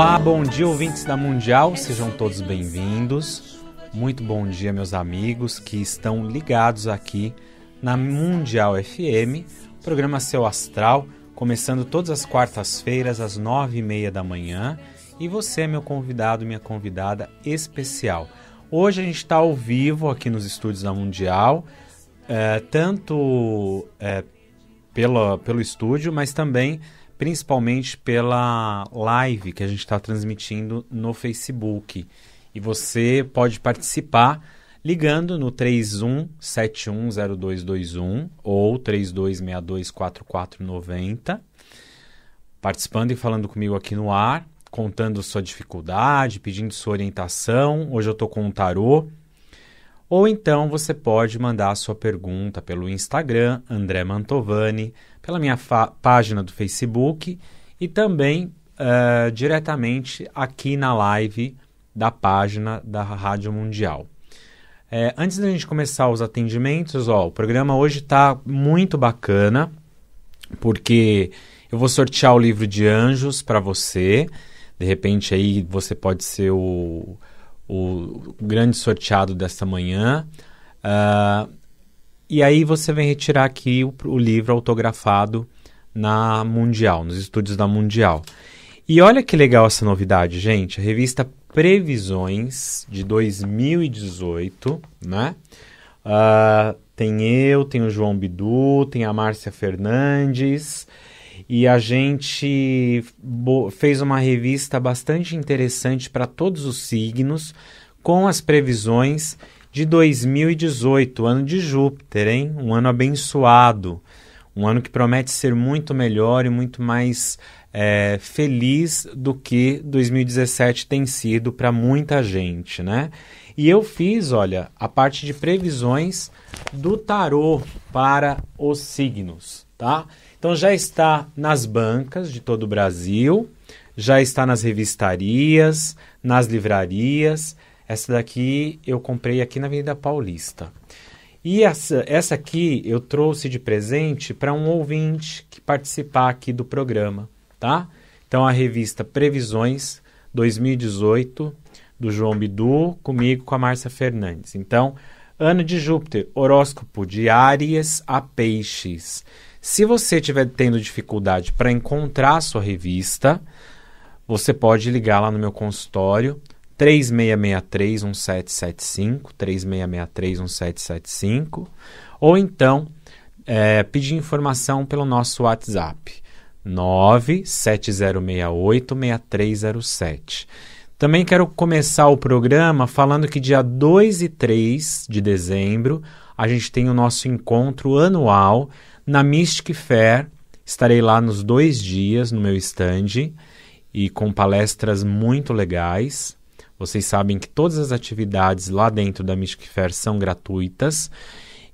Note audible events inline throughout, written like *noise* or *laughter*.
Olá, bom dia, ouvintes da Mundial, sejam todos bem-vindos. Muito bom dia, meus amigos que estão ligados aqui na Mundial FM, programa Seu Astral, começando todas as quartas-feiras às nove e meia da manhã. E você, meu convidado, minha convidada especial. Hoje a gente está ao vivo aqui nos estúdios da Mundial, é, tanto é, pela, pelo estúdio, mas também principalmente pela live que a gente está transmitindo no Facebook. E você pode participar ligando no 31710221 ou 32624490, participando e falando comigo aqui no ar, contando sua dificuldade, pedindo sua orientação. Hoje eu estou com um tarô. Ou então você pode mandar a sua pergunta pelo Instagram, André Mantovani, pela minha página do Facebook e também uh, diretamente aqui na live da página da Rádio Mundial. É, antes da gente começar os atendimentos, ó, o programa hoje está muito bacana, porque eu vou sortear o livro de anjos para você. De repente aí você pode ser o, o grande sorteado dessa manhã. Ah, e aí você vem retirar aqui o, o livro autografado na Mundial, nos estúdios da Mundial. E olha que legal essa novidade, gente. A revista Previsões de 2018, né? Uh, tem eu, tem o João Bidu, tem a Márcia Fernandes. E a gente fez uma revista bastante interessante para todos os signos, com as previsões de 2018, ano de Júpiter, hein? Um ano abençoado, um ano que promete ser muito melhor e muito mais é, feliz do que 2017 tem sido para muita gente, né? E eu fiz, olha, a parte de previsões do tarô para os signos, tá? Então já está nas bancas de todo o Brasil, já está nas revistarias, nas livrarias, essa daqui eu comprei aqui na Avenida Paulista. E essa, essa aqui eu trouxe de presente para um ouvinte que participar aqui do programa, tá? Então a revista Previsões 2018 do João Bidu, comigo com a Márcia Fernandes. Então, ano de Júpiter, horóscopo de Áries a Peixes. Se você estiver tendo dificuldade para encontrar a sua revista, você pode ligar lá no meu consultório 3663-1775, 3663-1775, ou então é, pedir informação pelo nosso WhatsApp, 97068-6307. Também quero começar o programa falando que dia 2 e 3 de dezembro a gente tem o nosso encontro anual na Mystic Fair. Estarei lá nos dois dias no meu estande, e com palestras muito legais. Vocês sabem que todas as atividades lá dentro da Mystic Fair são gratuitas.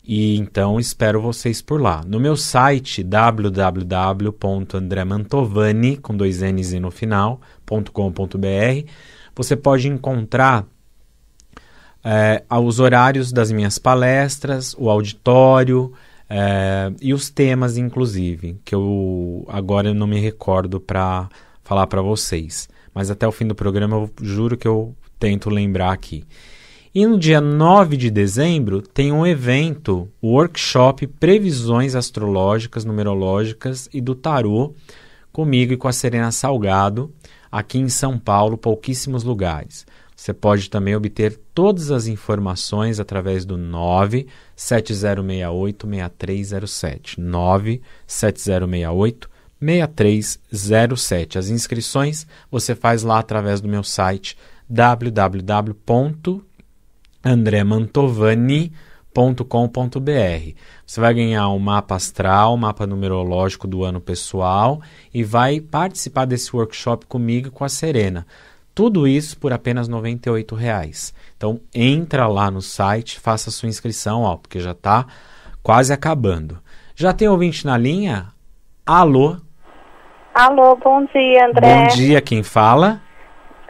E então espero vocês por lá. No meu site www.andremantovani com dois n's no final.com.br, você pode encontrar é, os horários das minhas palestras, o auditório é, e os temas, inclusive, que eu agora eu não me recordo para falar para vocês mas até o fim do programa eu juro que eu tento lembrar aqui. E no dia 9 de dezembro tem um evento, o workshop Previsões Astrológicas, Numerológicas e do Tarô, comigo e com a Serena Salgado, aqui em São Paulo, pouquíssimos lugares. Você pode também obter todas as informações através do 97068 6307. 97068 6307. As inscrições você faz lá através do meu site www.andremantovani.com.br. Você vai ganhar um mapa astral, um mapa numerológico do ano pessoal e vai participar desse workshop comigo com a Serena. Tudo isso por apenas R$ reais. Então entra lá no site, faça sua inscrição, ó, porque já está quase acabando. Já tem ouvinte na linha? Alô? Alô, bom dia, André. Bom dia, quem fala?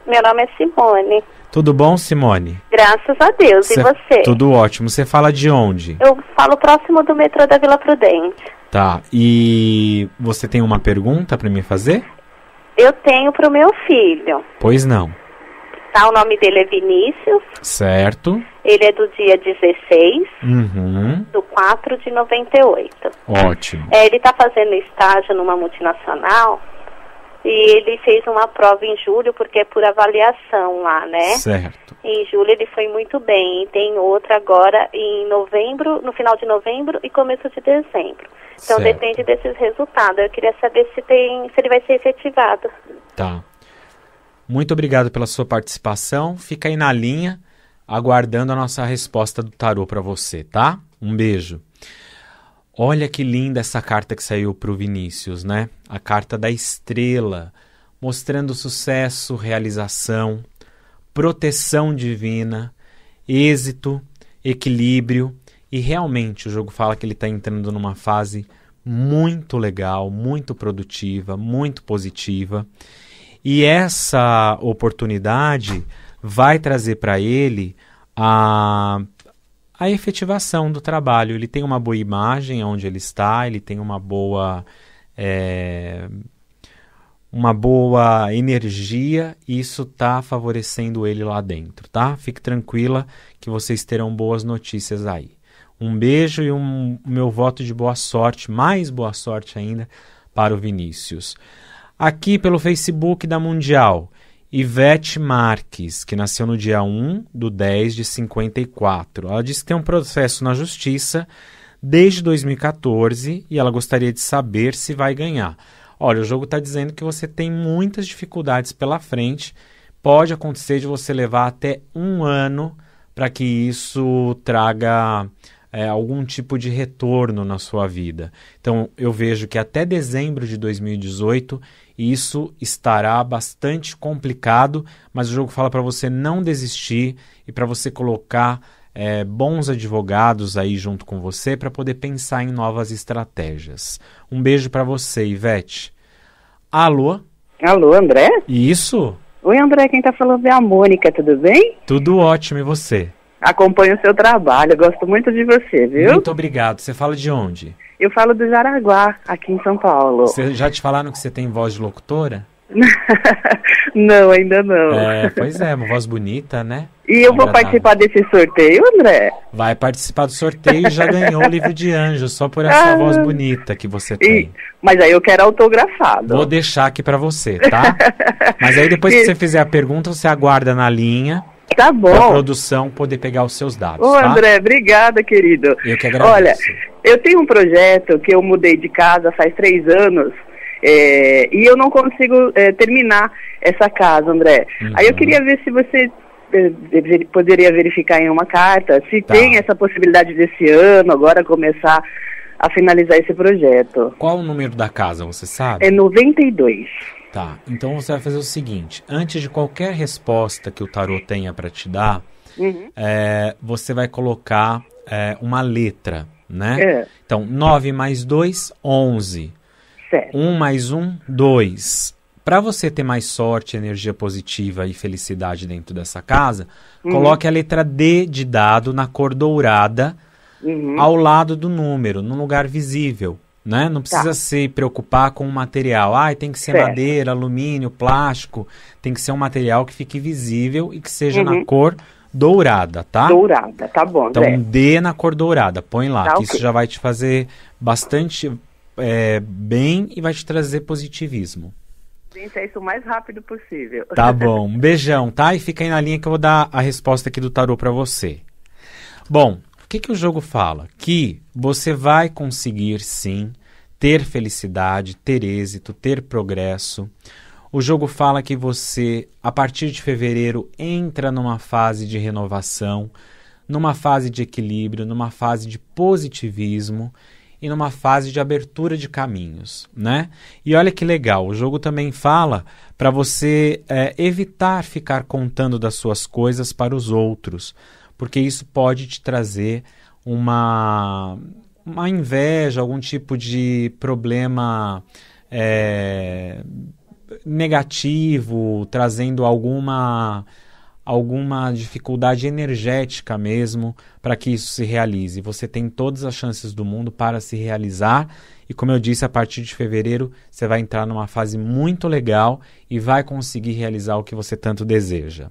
Meu nome é Simone. Tudo bom, Simone? Graças a Deus. Cê... E você? Tudo ótimo. Você fala de onde? Eu falo próximo do metrô da Vila Prudente. Tá. E você tem uma pergunta para me fazer? Eu tenho para o meu filho. Pois não. O nome dele é Vinícius. Certo. Ele é do dia 16, uhum. do 4 de 98. Ótimo. É, ele está fazendo estágio numa multinacional e ele fez uma prova em julho, porque é por avaliação lá, né? Certo. Em julho ele foi muito bem. E tem outra agora em novembro, no final de novembro e começo de dezembro. Então certo. depende desses resultados. Eu queria saber se tem, se ele vai ser efetivado. Tá. Muito obrigado pela sua participação. Fica aí na linha, aguardando a nossa resposta do tarô para você, tá? Um beijo. Olha que linda essa carta que saiu para o Vinícius, né? A carta da estrela, mostrando sucesso, realização, proteção divina, êxito, equilíbrio. E realmente o jogo fala que ele está entrando numa fase muito legal, muito produtiva, muito positiva. E essa oportunidade vai trazer para ele a, a efetivação do trabalho. Ele tem uma boa imagem onde ele está, ele tem uma boa. É, uma boa energia, isso está favorecendo ele lá dentro, tá? Fique tranquila que vocês terão boas notícias aí. Um beijo e um meu voto de boa sorte, mais boa sorte ainda para o Vinícius. Aqui pelo Facebook da Mundial, Ivete Marques, que nasceu no dia 1 do 10 de 54. Ela disse que tem um processo na justiça desde 2014 e ela gostaria de saber se vai ganhar. Olha, o jogo está dizendo que você tem muitas dificuldades pela frente. Pode acontecer de você levar até um ano para que isso traga é, algum tipo de retorno na sua vida. Então, eu vejo que até dezembro de 2018 isso estará bastante complicado, mas o jogo fala para você não desistir e para você colocar é, bons advogados aí junto com você para poder pensar em novas estratégias. Um beijo para você, Ivete. Alô? Alô, André? Isso? Oi, André, quem tá falando é a Mônica, tudo bem? Tudo ótimo, e você? acompanho o seu trabalho, gosto muito de você, viu? Muito obrigado. Você fala de onde? Eu falo do Jaraguá, aqui em São Paulo. Cê, já te falaram que você tem voz de locutora? *laughs* não, ainda não. É, pois é, uma voz bonita, né? E eu vou participar desse sorteio, André? Vai participar do sorteio e já ganhou o livro de anjo, só por essa ah, voz bonita que você tem. E, mas aí eu quero autografado. Vou deixar aqui para você, tá? *laughs* mas aí depois que você fizer a pergunta, você aguarda na linha Tá bom. Para a produção poder pegar os seus dados. Ô, tá? André, obrigada, querido. Eu que agradeço. Olha, eu tenho um projeto que eu mudei de casa faz três anos. É, e eu não consigo é, terminar essa casa, André. Uhum. Aí eu uhum. queria ver se você é, poderia verificar em uma carta se tá. tem essa possibilidade desse ano agora começar a finalizar esse projeto. Qual o número da casa, você sabe? É 92. Tá, então você vai fazer o seguinte: antes de qualquer resposta que o tarot tenha para te dar, uhum. é, você vai colocar é, uma letra, né? É. Então, 9 mais 2, 11. 1 mais 1, 2. Para você ter mais sorte, energia positiva e felicidade dentro dessa casa, uhum. coloque a letra D de dado na cor dourada uhum. ao lado do número, num lugar visível né? Não precisa tá. se preocupar com o material. Ah, tem que ser certo. madeira, alumínio, plástico. Tem que ser um material que fique visível e que seja uhum. na cor dourada, tá? Dourada, tá bom. Então é. dê na cor dourada, põe lá, tá, que okay. isso já vai te fazer bastante é, bem e vai te trazer positivismo. Gente, é isso o mais rápido possível. Tá bom, um beijão, tá? E fica aí na linha que eu vou dar a resposta aqui do tarô para você. Bom, que, que o jogo fala? Que você vai conseguir sim ter felicidade, ter êxito, ter progresso. O jogo fala que você, a partir de fevereiro, entra numa fase de renovação, numa fase de equilíbrio, numa fase de positivismo e numa fase de abertura de caminhos, né? E olha que legal, o jogo também fala para você é, evitar ficar contando das suas coisas para os outros porque isso pode te trazer uma, uma inveja, algum tipo de problema é, negativo, trazendo alguma alguma dificuldade energética mesmo para que isso se realize. Você tem todas as chances do mundo para se realizar. E como eu disse, a partir de fevereiro você vai entrar numa fase muito legal e vai conseguir realizar o que você tanto deseja.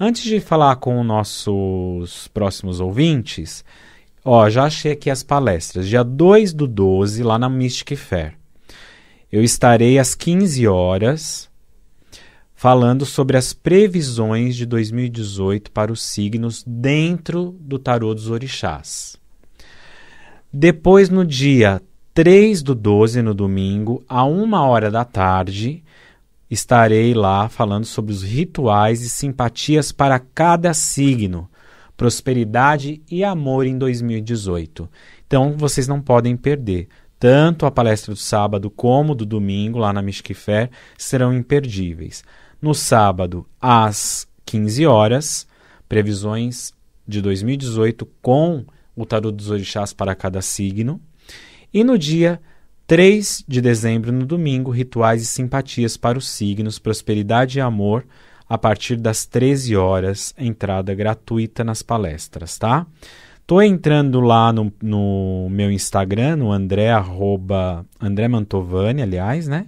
Antes de falar com nossos próximos ouvintes, ó, já achei aqui as palestras. Dia 2 do 12, lá na Mystic Fair. Eu estarei às 15 horas falando sobre as previsões de 2018 para os signos dentro do Tarô dos Orixás. Depois, no dia 3 do 12, no domingo, a 1 hora da tarde, Estarei lá falando sobre os rituais e simpatias para cada signo, prosperidade e amor em 2018. Então vocês não podem perder. Tanto a palestra do sábado como do domingo lá na Mystic Fair serão imperdíveis. No sábado, às 15 horas, previsões de 2018 com o tarot dos orixás para cada signo. E no dia 3 de dezembro, no domingo, rituais e simpatias para os signos, prosperidade e amor, a partir das 13 horas, entrada gratuita nas palestras, tá? Tô entrando lá no, no meu Instagram, no André, arroba, André Mantovani, aliás, né?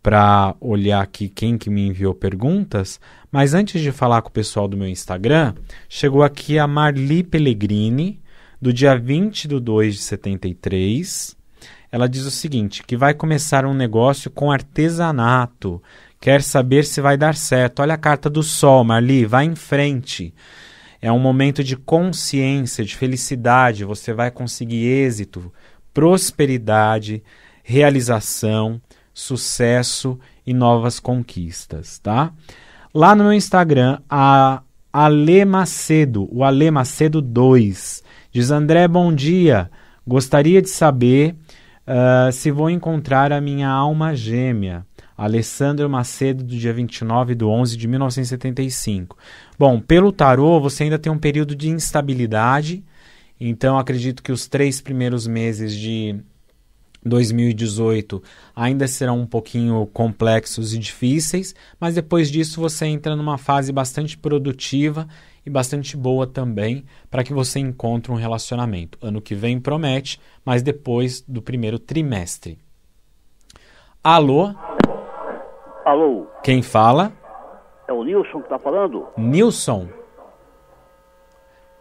Para olhar aqui quem que me enviou perguntas. Mas antes de falar com o pessoal do meu Instagram, chegou aqui a Marli Pellegrini, do dia 20 do 2 de 73. Ela diz o seguinte: que vai começar um negócio com artesanato. Quer saber se vai dar certo. Olha a carta do sol, Marli, vai em frente. É um momento de consciência, de felicidade. Você vai conseguir êxito, prosperidade, realização, sucesso e novas conquistas, tá? Lá no meu Instagram, a Ale Macedo, o Ale Macedo 2, diz André, bom dia. Gostaria de saber Uh, se vou encontrar a minha alma gêmea. Alessandro Macedo, do dia 29 de 11 de 1975. Bom, pelo tarô, você ainda tem um período de instabilidade, então acredito que os três primeiros meses de 2018 ainda serão um pouquinho complexos e difíceis, mas depois disso você entra numa fase bastante produtiva e bastante boa também para que você encontre um relacionamento. Ano que vem promete, mas depois do primeiro trimestre. Alô? Alô? Quem fala? É o Nilson que está falando? Nilson.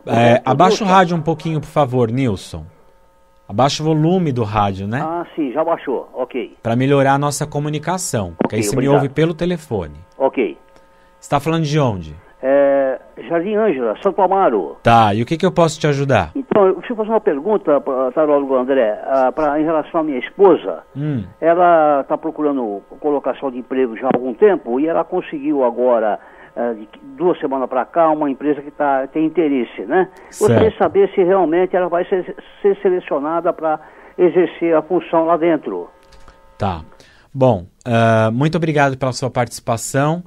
É, abaixa o rádio um pouquinho, por favor, Nilson. Abaixa o volume do rádio, né? Ah, sim, já baixou, ok. Para melhorar a nossa comunicação, okay, porque aí você obrigado. me ouve pelo telefone. Ok. Está falando de onde? É, Jardim Ângela, Santo Amaro. Tá, e o que, que eu posso te ajudar? Então, eu, preciso fazer uma pergunta, tarólogo André, uh, pra, em relação à minha esposa. Hum. Ela está procurando colocação de emprego já há algum tempo e ela conseguiu agora, ah, de duas semanas para cá, uma empresa que tá, tem interesse, né? Certo. saber se realmente ela vai ser, ser selecionada para exercer a função lá dentro. Tá. Bom, uh, muito obrigado pela sua participação.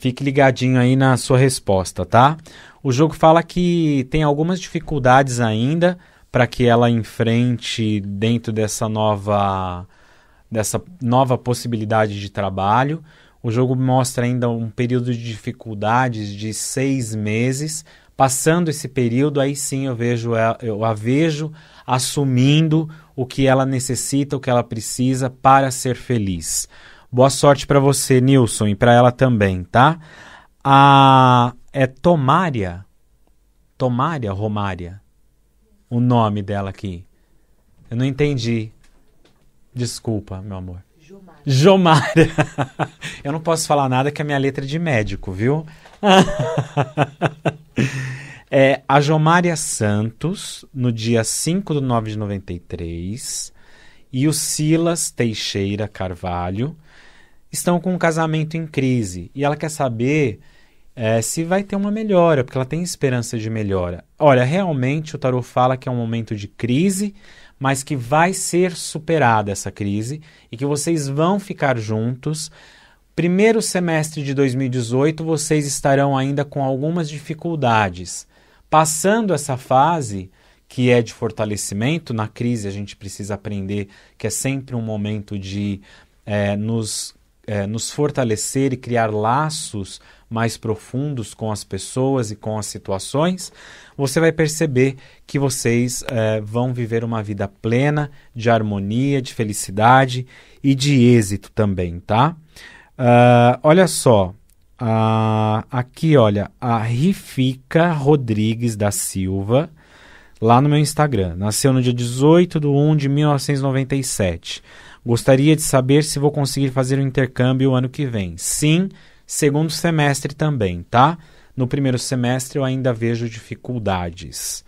Fique ligadinho aí na sua resposta, tá? O jogo fala que tem algumas dificuldades ainda para que ela enfrente dentro dessa nova dessa nova possibilidade de trabalho. O jogo mostra ainda um período de dificuldades de seis meses. Passando esse período, aí sim eu vejo eu a vejo assumindo o que ela necessita, o que ela precisa para ser feliz. Boa sorte para você, Nilson, e para ela também, tá? A é Tomária. Tomária Romária. O nome dela aqui. Eu não entendi. Desculpa, meu amor. Jomária. Jomária. *laughs* Eu não posso falar nada que a minha letra é de médico, viu? *laughs* é, a Jomária Santos, no dia 5 de 9 de 93. E o Silas Teixeira Carvalho, estão com um casamento em crise e ela quer saber é, se vai ter uma melhora, porque ela tem esperança de melhora. Olha, realmente o tarot fala que é um momento de crise, mas que vai ser superada essa crise e que vocês vão ficar juntos. Primeiro semestre de 2018, vocês estarão ainda com algumas dificuldades. Passando essa fase, que é de fortalecimento, na crise a gente precisa aprender que é sempre um momento de é, nos é, nos fortalecer e criar laços mais profundos com as pessoas e com as situações, você vai perceber que vocês é, vão viver uma vida plena de harmonia, de felicidade e de êxito também, tá? Uh, olha só, uh, aqui olha, a Rifica Rodrigues da Silva, lá no meu Instagram, nasceu no dia 18 de 1 de 1997. Gostaria de saber se vou conseguir fazer o um intercâmbio o ano que vem. Sim, segundo semestre também, tá? No primeiro semestre eu ainda vejo dificuldades.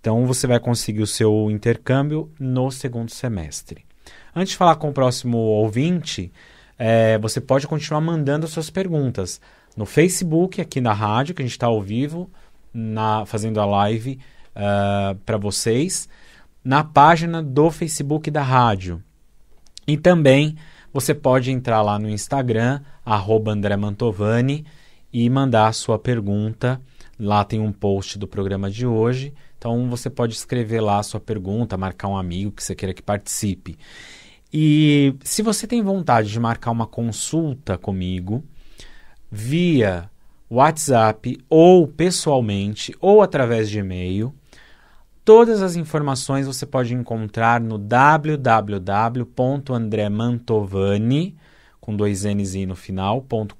Então você vai conseguir o seu intercâmbio no segundo semestre. Antes de falar com o próximo ouvinte, é, você pode continuar mandando suas perguntas no Facebook, aqui na rádio, que a gente está ao vivo, na, fazendo a live uh, ah, para vocês, na página do Facebook da rádio. E também você pode entrar lá no Instagram, @andremantovani e mandar a sua pergunta. Lá tem um post do programa de hoje. Então você pode escrever lá a sua pergunta, marcar um amigo que você queira que participe. E se você tem vontade de marcar uma consulta comigo via WhatsApp ou pessoalmente ou através de e-mail, Todas as informações você pode encontrar no www.andremantovani, com dois N's no final.com.br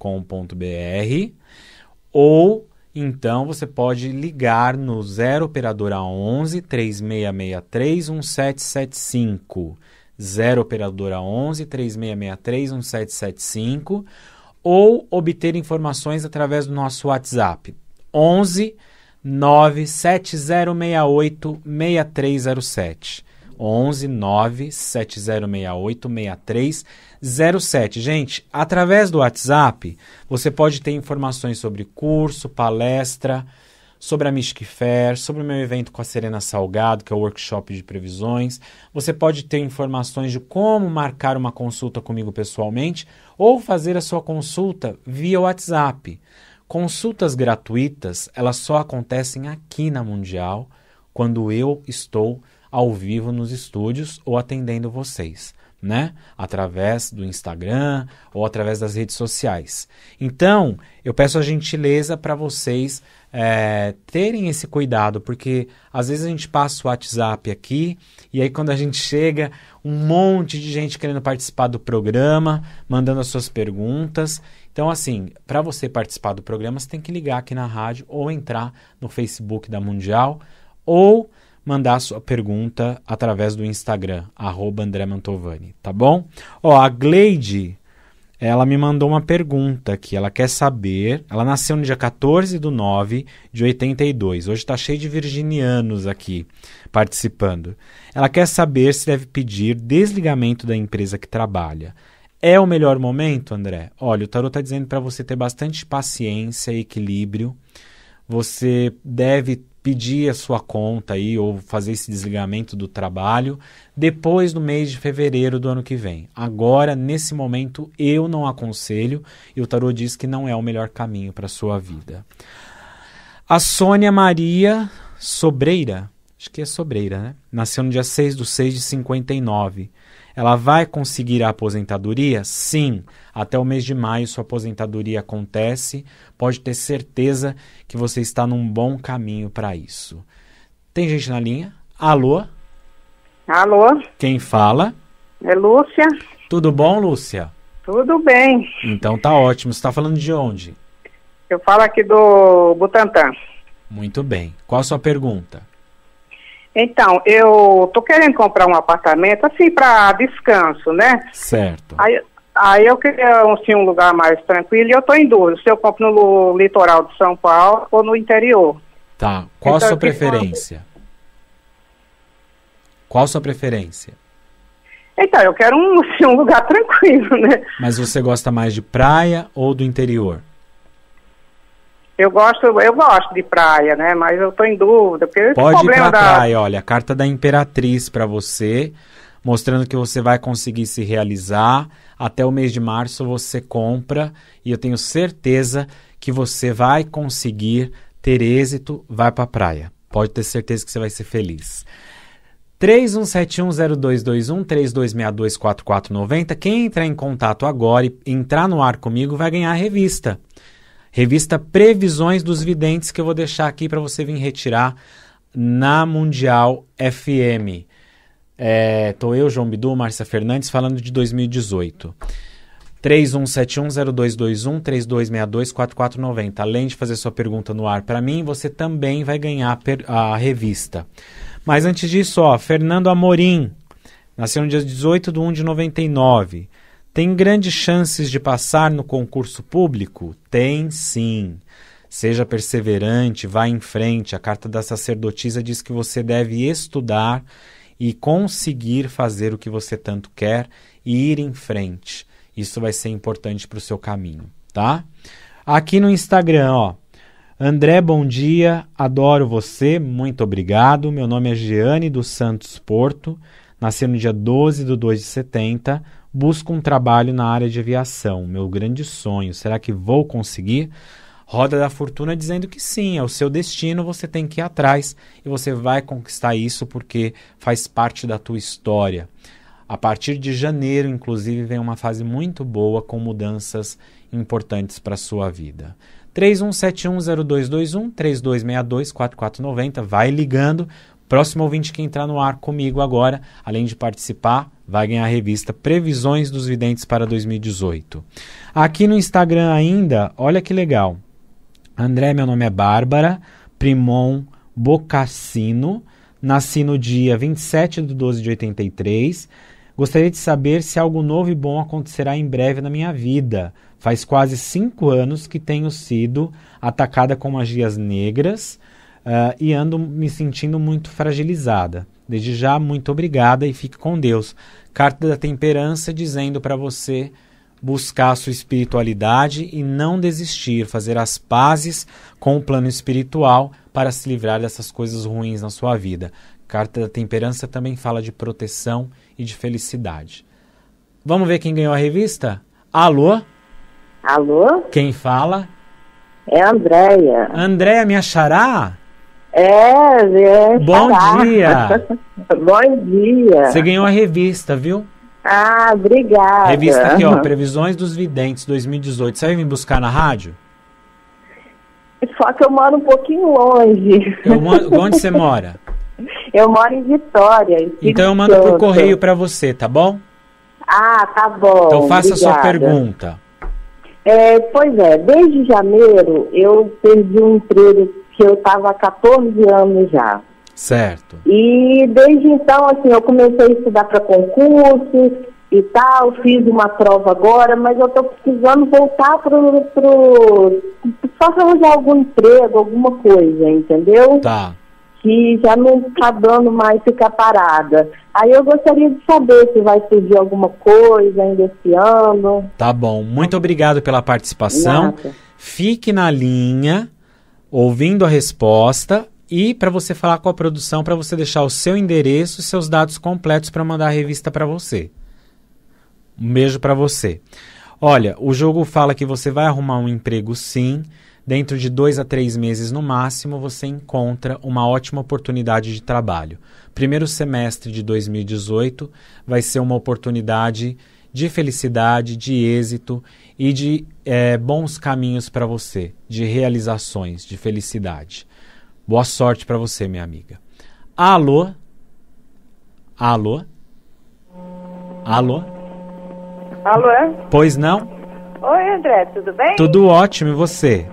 ou então você pode ligar no 0 operadora 11 3663 1775. 0 operadora 11 3663 1775 ou obter informações através do nosso WhatsApp 11 97068-6307. 11 6307 Gente, através do WhatsApp, você pode ter informações sobre curso, palestra, sobre a Mystic Fair, sobre o meu evento com a Serena Salgado, que é o workshop de previsões. Você pode ter informações de como marcar uma consulta comigo pessoalmente ou fazer a sua consulta via WhatsApp. Consultas gratuitas, elas só acontecem aqui na Mundial, quando eu estou ao vivo nos estúdios ou atendendo vocês né? Através do Instagram ou através das redes sociais. Então, eu peço a gentileza para vocês é, terem esse cuidado, porque às vezes a gente passa o WhatsApp aqui e aí quando a gente chega, um monte de gente querendo participar do programa, mandando as suas perguntas. Então, assim, para você participar do programa, você tem que ligar aqui na rádio ou entrar no Facebook da Mundial ou mandar sua pergunta através do Instagram, André Mantovani, tá bom? Ó, a Gleide, ela me mandou uma pergunta aqui, ela quer saber, ela nasceu no dia 14 do 9 de 82, hoje tá cheio de virginianos aqui participando. Ela quer saber se deve pedir desligamento da empresa que trabalha. É o melhor momento, André? Olha, o tarot está dizendo para você ter bastante paciência e equilíbrio. Você deve pedir a sua conta aí ou fazer esse desligamento do trabalho depois do mês de fevereiro do ano que vem. Agora, nesse momento, eu não aconselho e o tarô diz que não é o melhor caminho para sua vida. A Sônia Maria Sobreira, acho que é Sobreira, né? Nasceu no dia 6 do 6 de 59. Ela vai conseguir a aposentadoria? Sim. Até o mês de maio sua aposentadoria acontece. Pode ter certeza que você está num bom caminho para isso. Tem gente na linha? Alô? Alô? Quem fala? É Lúcia. Tudo bom, Lúcia? Tudo bem. Então tá ótimo. Você está falando de onde? Eu falo aqui do Butantã. Muito bem. Qual a sua pergunta? Então, eu tô querendo comprar um apartamento assim para descanso, né? Certo. Aí, aí eu queria assim, um lugar mais tranquilo e eu tô em dúvida se eu compro no litoral de São Paulo ou no interior. Tá. Qual então, a sua preferência? Qual a sua preferência? Então, eu quero um, *laughs* assim, um lugar tranquilo, né? Mas você gosta mais de praia ou do interior? Eu gosto, eu gosto de praia, né? Mas eu tô em dúvida, porque Pode ir pra da... praia, olha, carta da Imperatriz para você, mostrando que você vai conseguir se realizar. Até o mês de março você compra e eu tenho certeza que você vai conseguir ter êxito, vai pra praia. Pode ter certeza que você vai ser feliz. 31710221 32624490. Quem entrar em contato agora e entrar no ar comigo vai ganhar a revista. Revista Previsões dos Videntes, que eu vou deixar aqui para você vir retirar na Mundial FM. Estou é, eu, João Bidu, Márcia Fernandes, falando de 2018. 31710221 32624490. Além de fazer sua pergunta no ar para mim, você também vai ganhar a revista. Mas antes disso, ó, Fernando Amorim, nasceu no dia 18 de 1 de 99. Tem grandes chances de passar no concurso público? Tem sim. Seja perseverante, vá em frente. A carta da sacerdotisa diz que você deve estudar e conseguir fazer o que você tanto quer e ir em frente. Isso vai ser importante para o seu caminho, tá? Aqui no Instagram, ó. André, bom dia, adoro você, muito obrigado. Meu nome é Giane dos Santos Porto, nasci no dia 12 de 2 de 70. Busco um trabalho na área de aviação, meu grande sonho. Será que vou conseguir? Roda da Fortuna dizendo que sim, é o seu destino, você tem que ir atrás e você vai conquistar isso porque faz parte da tua história. A partir de janeiro, inclusive, vem uma fase muito boa com mudanças importantes para a sua vida. 31710221, 3262-4490, vai ligando, Próximo ouvinte que entrar no ar comigo agora, além de participar, vai ganhar a revista Previsões dos Videntes para 2018. Aqui no Instagram ainda, olha que legal. André, meu nome é Bárbara Primon Bocassino, nasci no dia 27 de 12 de 83. Gostaria de saber se algo novo e bom acontecerá em breve na minha vida. Faz quase cinco anos que tenho sido atacada com magias negras Uh, e ando me sentindo muito fragilizada. Desde já, muito obrigada e fique com Deus. Carta da Temperança dizendo para você buscar a sua espiritualidade e não desistir, fazer as pazes com o plano espiritual para se livrar dessas coisas ruins na sua vida. Carta da Temperança também fala de proteção e de felicidade. Vamos ver quem ganhou a revista? Alô? Alô? Quem fala? É a Andréia. Andréia, me achará? É, é. Bom dia. *laughs* Bom dia. Você ganhou a revista, viu? Ah, obrigada. Revista aqui, ó, Previsões dos Videntes 2018. Você vai buscar na rádio? Só que eu moro um pouquinho longe. *laughs* onde você mora? Eu moro em Vitória. Em então eu mando por correio para você, tá bom? Ah, tá bom. Então faça obrigada. a sua pergunta. É, pois é, desde janeiro eu perdi um emprego que eu estava há 14 anos já. Certo. E desde então, assim, eu comecei a estudar para concursos e tal, fiz uma prova agora, mas eu estou precisando voltar para pro, só para usar algum emprego, alguma coisa, entendeu? Tá. Que já não está dando mais ficar parada. Aí eu gostaria de saber se vai surgir alguma coisa ainda esse ano. Tá bom. Muito obrigado pela participação. Fique na linha ouvindo a resposta e para você falar com a produção para você deixar o seu endereço e seus dados completos para mandar a revista para você. Um beijo para você. Olha, o jogo fala que você vai arrumar um emprego sim. Dentro de dois a três meses no máximo, você encontra uma ótima oportunidade de trabalho. Primeiro semestre de 2018 vai ser uma oportunidade de felicidade, de êxito e de é, bons caminhos para você, de realizações, de felicidade. Boa sorte para você, minha amiga. Alô? Alô? Alô? Alô? É? Pois não? Oi, André, tudo bem? Tudo ótimo, e você?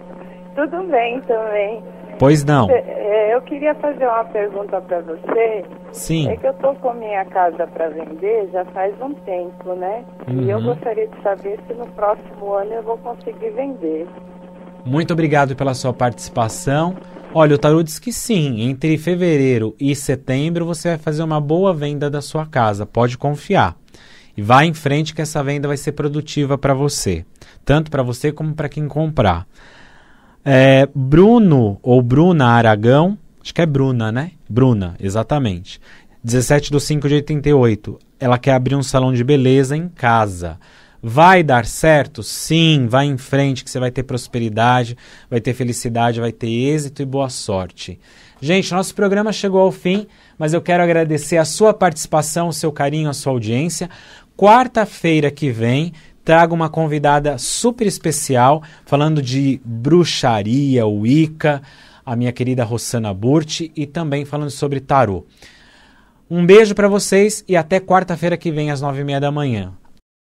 Tudo bem também. Pois não. É, é, eu queria fazer uma pergunta para você. Sim. É que eu estou com minha casa para vender já faz um tempo, né? Uhum. E eu uhum. gostaria de saber se no próximo ano eu vou conseguir vender. Muito obrigado pela sua participação. Olha, o Tarô diz que sim, entre fevereiro e setembro você vai fazer uma boa venda da sua casa, pode confiar. E vá em frente que essa venda vai ser produtiva para você, tanto para você como para quem comprar. É, Bruno ou Bruna Aragão, acho que é Bruna, né? Bruna, exatamente. 17 de 5 de 88. Ela quer abrir um salão de beleza em casa. Vai dar certo? Sim, vai em frente que você vai ter prosperidade, vai ter felicidade, vai ter êxito e boa sorte. Gente, nosso programa chegou ao fim, mas eu quero agradecer a sua participação, o seu carinho, a sua audiência. Quarta-feira que vem trago uma convidada super especial, falando de bruxaria, Wicca, a minha querida Rossana Burti e também falando sobre tarô. Um beijo para vocês e até quarta-feira que vem às nove e meia da manhã.